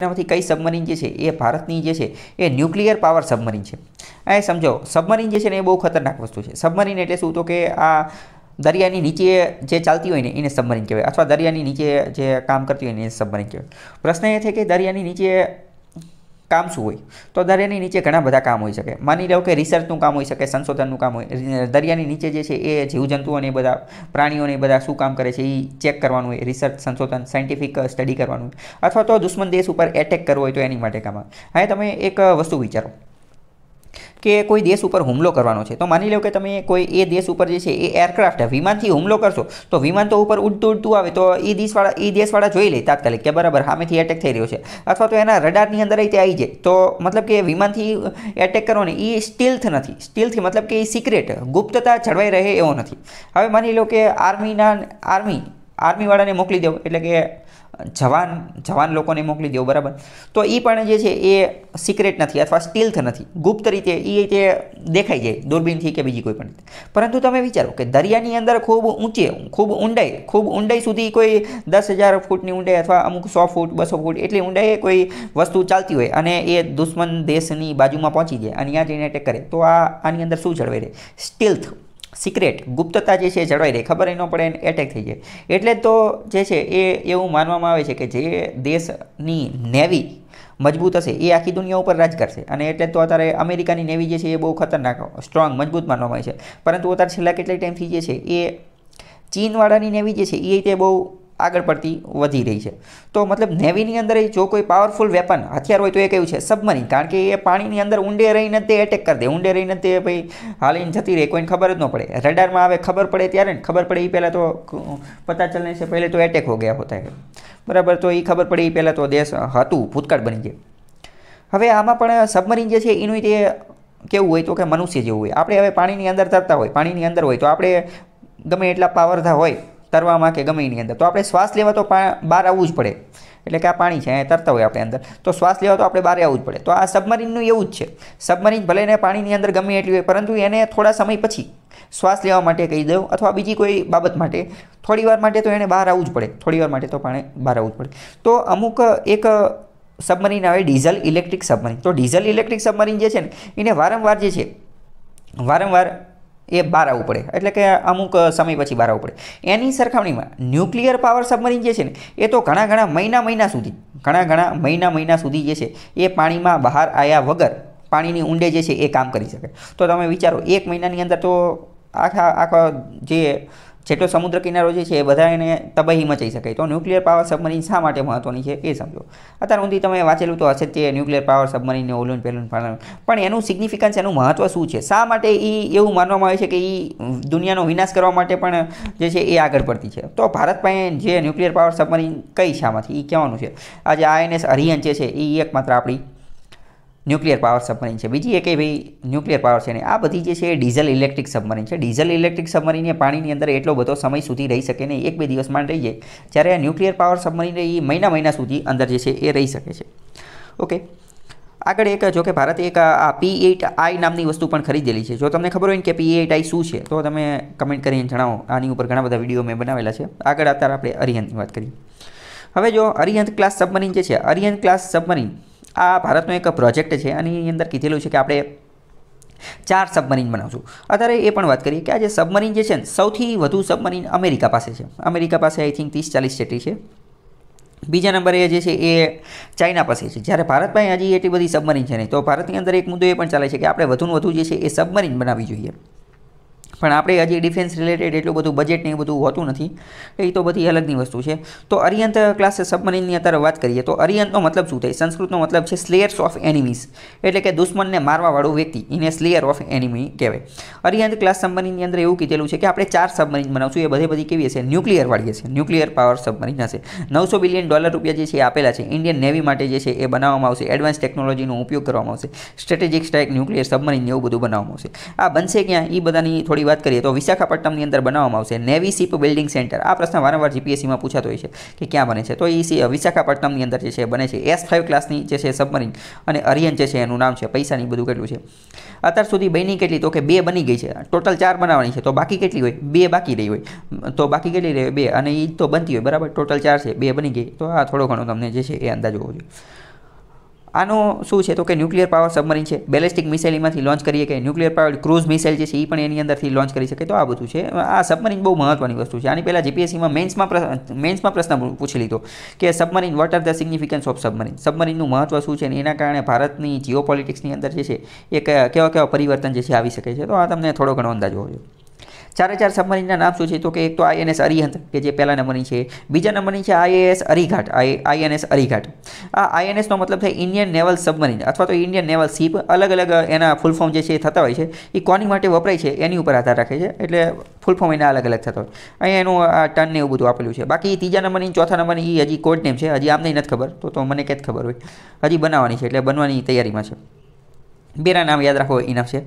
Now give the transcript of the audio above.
એનામાંથી કઈ સબમરીન જે છે એ ભારતની જે છે એ ન્યુક્લિયર પાવર સબમરીન છે એ સમજો સબમરીન જે છે ને એ બહુ ખતરનાક વસ્તુ છે સબમરીન એટલે શું તો કે આ દરિયાની નીચે જે ચાલતી હોય ને એને સબમરીન કહેવાય અથવા દરિયાની નીચે જે કામ કરતી હોય ને એને સબમરીન કહેવાય પ્રશ્ન એ છે કે દરિયાની નીચે કામ શું હોય તો દરિયાની નીચે ઘણા બધા કામ હોઈ શકે માની લો કે રિસર્ચનું કામ હોઈ શકે સંશોધનનું કામ હોય દરિયાની નીચે જે છે એ જીવજંતુઓને બધા પ્રાણીઓને બધા શું કામ કરે છે એ ચેક કરવાનું હોય રિસર્ચ સંશોધન સાયન્ટિફિક સ્ટડી કરવાનું હોય અથવા તો દુશ્મન દેશ ઉપર એટેક કરવો હોય તો એની માટે કામ આવે હવે તમે એક વસ્તુ વિચારો કે કોઈ દેશ ઉપર હુમલો કરવાનો છે તો માની લો કે તમે કોઈ એ દેશ ઉપર જે છે એ એરક્રાફ્ટ વિમાનથી હુમલો કરશો તો વિમાન તો ઉપર ઉડતું ઉડતું આવે તો એ દેશવાળા એ દેશવાળા જોઈ લે તાત્કાલિક કે બરાબર સામેથી એટેક થઈ રહ્યો છે અથવા તો એના રડારની અંદર તે આવી જાય તો મતલબ કે વિમાનથી એટેક કરવાનો એ સ્ટીલ્થ નથી સ્ટીલથી મતલબ કે એ સિક્રેટ ગુપ્તતા જળવાઈ રહે એવો નથી હવે માની લો કે આર્મીના આર્મી આર્મીવાળાને મોકલી દો એટલે કે જવાન જવાન લોકોને મોકલી દો બરાબર તો એ પણ જે છે એ સિક્રેટ નથી અથવા સ્ટીલ્થ નથી ગુપ્ત રીતે એ રીતે દેખાઈ જાય દૂરબીનથી કે બીજી કોઈ પણ રીતે પરંતુ તમે વિચારો કે દરિયાની અંદર ખૂબ ઊંચે ખૂબ ઊંડાઈ ખૂબ ઊંડાઈ સુધી કોઈ દસ હજાર ફૂટની ઊંડાઈ અથવા અમુક સો ફૂટ બસો ફૂટ એટલી ઊંડાઈએ કોઈ વસ્તુ ચાલતી હોય અને એ દુશ્મન દેશની બાજુમાં પહોંચી જાય અને ત્યાં જઈને એટેક કરે તો આ આની અંદર શું જળવાઈ રહે સ્ટીલ્થ સિક્રેટ ગુપ્તતા જે છે જળવાઈ રહે ખબર ન પડે એને એટેક થઈ જાય એટલે તો જે છે એ એવું માનવામાં આવે છે કે જે દેશની નેવી મજબૂત હશે એ આખી દુનિયા ઉપર રાજ કરશે અને એટલે તો અત્યારે અમેરિકાની નેવી જે છે એ બહુ ખતરનાક સ્ટ્રોંગ મજબૂત માનવામાં આવે છે પરંતુ અત્યારે છેલ્લા કેટલાય ટાઈમથી જે છે એ ચીનવાળાની નેવી જે છે એ રીતે બહુ આગળ પડતી વધી રહી છે તો મતલબ નેવીની અંદર જો કોઈ પાવરફુલ વેપન હથિયાર હોય તો એ કયું છે સબમરીન કારણ કે એ પાણીની અંદર ઊંડે રહીને તે એટેક કરી દે ઊંડે રહીને તે ભાઈ હાલીને જતી રહે કોઈને ખબર જ ન પડે રડારમાં આવે ખબર પડે ત્યારે ને ખબર પડે એ પહેલાં તો પતા ચલને છે પહેલે તો એટેક હો ગયા હોતા બરાબર તો એ ખબર પડે એ પહેલાં તો દેશ હતું ભૂતકાળ બની ગયું હવે આમાં પણ સબમરીન જે છે એનું તે કેવું હોય તો કે મનુષ્ય જેવું હોય આપણે હવે પાણીની અંદર તરતા હોય પાણીની અંદર હોય તો આપણે ગમે એટલા પાવરધા હોય તરવામાં કે ગમે એની અંદર તો આપણે શ્વાસ લેવા તો બહાર આવવું જ પડે એટલે કે આ પાણી છે અહીંયા તરતા હોય આપણે અંદર તો શ્વાસ લેવા તો આપણે બહાર આવવું જ પડે તો આ સબમરીનનું એવું જ છે સબમરીન ભલે ને પાણીની અંદર ગમે એટલી હોય પરંતુ એને થોડા સમય પછી શ્વાસ લેવા માટે કહી દઉં અથવા બીજી કોઈ બાબત માટે થોડીવાર માટે તો એને બહાર આવવું જ પડે થોડીવાર માટે તો પાણી બહાર આવવું જ પડે તો અમુક એક સબમરીન આવે ડીઝલ ઇલેક્ટ્રિક સબમરીન તો ડીઝલ ઇલેક્ટ્રિક સબમરીન જે છે ને એને વારંવાર જે છે વારંવાર એ બહાર આવવું પડે એટલે કે અમુક સમય પછી બહાર આવવું પડે એની સરખામણીમાં ન્યુક્લિયર પાવર સબમરીન જે છે ને એ તો ઘણા ઘણા મહિના મહિના સુધી ઘણા ઘણા મહિના મહિના સુધી જે છે એ પાણીમાં બહાર આવ્યા વગર પાણીની ઊંડે જે છે એ કામ કરી શકે તો તમે વિચારો એક મહિનાની અંદર તો આખા આખા જે જેટલો સમુદ્ર કિનારો જે છે એ બધા એને તબાહી મચાઈ શકે તો ન્યુક્લિયર પાવર સબમરીન શા માટે મહત્ત્વની છે એ સમજો અત્યાર સુધી તમે વાંચેલું તો હશે તે ન્યુક્લિયર પાવર સબમરીન ઓલુન પેલુન ફાલન પણ એનું સિગ્નિફિકન્સ એનું મહત્ત્વ શું છે શા માટે એ એવું માનવામાં આવે છે કે એ દુનિયાનો વિનાશ કરવા માટે પણ જે છે એ આગળ પડતી છે તો ભારત પાસે જે ન્યુક્લિયર પાવર સબમરીન કઈ શામાંથી એ કહેવાનું છે આજે આઈએનએસ હરિયન જે છે એ એકમાત્ર આપણી ન્યુક્લિયર પાવર સબમરીન છે બીજી એક ભાઈ ન્યુક્લિયર પાવર છે ને આ બધી જે છે એ ડીઝલ ઇલેક્ટ્રિક સબમરીન છે ડીઝલ ઇલેક્ટ્રિક સબમરીન એ પાણીની અંદર એટલો બધો સમય સુધી રહી શકે નહીં એક બે દિવસમાં રહી જાય જ્યારે આ ન્યુક્લિયર પાવર સબમરીન એ મહિના મહિના સુધી અંદર જે છે એ રહી શકે છે ઓકે આગળ એક જો કે ભારતે એક આ પી એઇટ આઈ નામની વસ્તુ પણ ખરીદેલી છે જો તમને ખબર હોય ને કે પી એઇટ આઈ શું છે તો તમે કમેન્ટ કરીને જણાવો આની ઉપર ઘણા બધા વિડીયો મેં બનાવેલા છે આગળ અત્યારે આપણે અરિહંતની વાત કરીએ હવે જો અરિહંત ક્લાસ સબમરીન જે છે અરિહંત ક્લાસ સબમરીન આ ભારતનો એક પ્રોજેક્ટ છે અને એની અંદર કીધેલું છે કે આપણે ચાર સબમરીન બનાવશું અત્યારે એ પણ વાત કરીએ કે આ જે સબમરીન જે છે ને સૌથી વધુ સબમરીન અમેરિકા પાસે છે અમેરિકા પાસે આઈ થિંક ત્રીસ ચાલીસ જેટલી છે બીજા નંબરે જે છે એ ચાઇના પાસે છે જ્યારે ભારતમાં હજી એટલી બધી સબમરીન છે નહીં તો ભારતની અંદર એક મુદ્દો એ પણ ચાલે છે કે આપણે વધુને વધુ જે છે એ સબમરીન બનાવવી જોઈએ પણ આપણે હજી ડિફેન્સ રિલેટેડ એટલું બધું બજેટ ને એ બધું હોતું નથી એ તો બધી અલગની વસ્તુ છે તો અરિયંત ક્લાસ સબમરીનની અત્યારે વાત કરીએ તો અરિયંતનો મતલબ શું થાય સંસ્કૃતનો મતલબ છે સ્લેયર્સ ઓફ એનિમીઝ એટલે કે દુશ્મનને મારવાવાળો વ્યક્તિ એને સ્લેયર ઓફ એનિમી કહેવાય અરિયંત ક્લાસ સબમરીનની અંદર એવું કીધેલું છે કે આપણે ચાર સબમરીન બનાવશું એ બધી બધી કેવી હશે ન્યુક્લિયરવાળી હશે ન્યુક્લિયર પાવર સબમરીન હશે નવસો બિલિયન ડોલર રૂપિયા જે છે આપેલા છે ઇન્ડિયન નેવી માટે જે છે એ બનાવવામાં આવશે એડવાન્સ ટેકનોલોજીનો ઉપયોગ કરવામાં આવશે સ્ટ્રેટેજિક સ્ટ્રાઇક ન્યુક્લિયર સબમરીન એવું બધું બનાવવામાં આવશે આ બનશે ક્યાં એ બધાની થોડી વાત વાત કરીએ તો વિશાખાપટ્ટનમની અંદર બનાવવામાં આવશે નેવી શિપ બિલ્ડિંગ સેન્ટર આ પ્રશ્ન વારંવાર જીપીએસસીમાં પૂછાતો હોય છે કે ક્યાં બને છે તો એ વિશાખાપટ્ટનમની અંદર જે છે બને છે એસ ફાઇવ ક્લાસની જે છે સબમરીન અને અરિયન જે છે એનું નામ છે પૈસાની બધું કેટલું છે અત્યાર સુધી બની કેટલી તો કે બે બની ગઈ છે ટોટલ ચાર બનાવવાની છે તો બાકી કેટલી હોય બે બાકી રહી હોય તો બાકી કેટલી રહે બે અને એ તો બનતી હોય બરાબર ટોટલ ચાર છે બે બની ગઈ તો આ થોડો ઘણો તમને જે છે એ અંદાજ હોવો જોઈએ આનું શું છે તો કે ન્યુક્લિયર પાવર સબમરીન છે બેલેસ્ટિક મિસાઇલમાંથી લોન્ચ કરીએ કે ન્યુક્લિયર પાવર ક્રૂઝ મિસાઇલ જે છે એ પણ એની અંદરથી લોન્ચ કરી શકે તો આ બધું છે આ સબમરીન બહુ મહત્ત્વની વસ્તુ છે આની પહેલાં જીપીએસસીમાં મેન્સમાં મેન્સમાં પ્રશ્ન પૂછી લીધો કે submarine what are the significance of submarine સબમરીનનું મહત્વ શું છે અને એના કારણે ભારતની જીઓપોલિટિક્સની અંદર જે છે એ કેવા કેવા પરિવર્તન જે છે આવી શકે છે તો આ તમને થોડો ઘણો અંદાજો હોજો ચારે ચાર સબમરીનના નામ શું છે તો કે એક તો આઈએનએસ અરિહંત કે જે પહેલા નંબરની છે બીજા નંબરની છે આઈએએસ અરીઘાટ આઈએનએસ અરિઘાટ આ આઈએનએસનો મતલબ થાય ઇન્ડિયન નેવલ સબમરીન અથવા તો ઇન્ડિયન નેવલ શિપ અલગ અલગ એના ફૂલ ફોર્મ જે છે એ થતા હોય છે એ કોની માટે વપરાય છે એની ઉપર આધાર રાખે છે એટલે ફૂલ ફોર્મ એના અલગ અલગ થતા હોય અહીંયા એનું આ ટન ને એવું બધું આપેલું છે બાકી ત્રીજા નંબરની ચોથા નંબરની એ હજી કોડ નેમ છે હજી આમને નથી ખબર તો તો મને ક્યાં ખબર હોય હજી બનાવવાની છે એટલે બનવાની તૈયારીમાં છે બેરા નામ યાદ રાખો ઇનફ છે